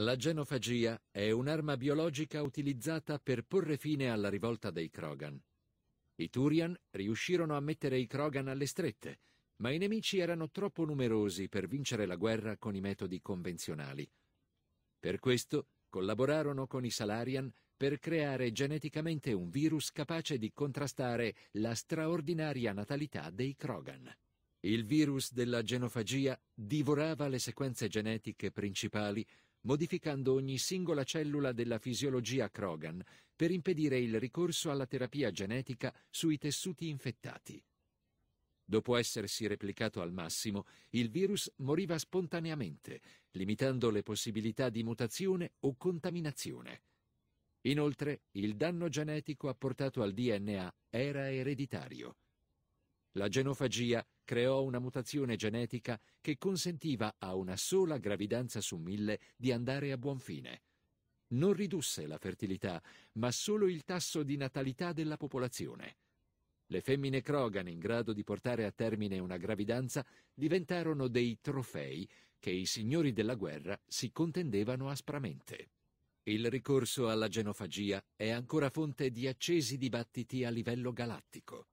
La genofagia è un'arma biologica utilizzata per porre fine alla rivolta dei Krogan. I Turian riuscirono a mettere i Krogan alle strette, ma i nemici erano troppo numerosi per vincere la guerra con i metodi convenzionali. Per questo collaborarono con i Salarian per creare geneticamente un virus capace di contrastare la straordinaria natalità dei Krogan. Il virus della genofagia divorava le sequenze genetiche principali modificando ogni singola cellula della fisiologia Krogan per impedire il ricorso alla terapia genetica sui tessuti infettati. Dopo essersi replicato al massimo, il virus moriva spontaneamente, limitando le possibilità di mutazione o contaminazione. Inoltre, il danno genetico apportato al DNA era ereditario. La genofagia creò una mutazione genetica che consentiva a una sola gravidanza su mille di andare a buon fine. Non ridusse la fertilità, ma solo il tasso di natalità della popolazione. Le femmine Krogan in grado di portare a termine una gravidanza diventarono dei trofei che i signori della guerra si contendevano aspramente. Il ricorso alla genofagia è ancora fonte di accesi dibattiti a livello galattico.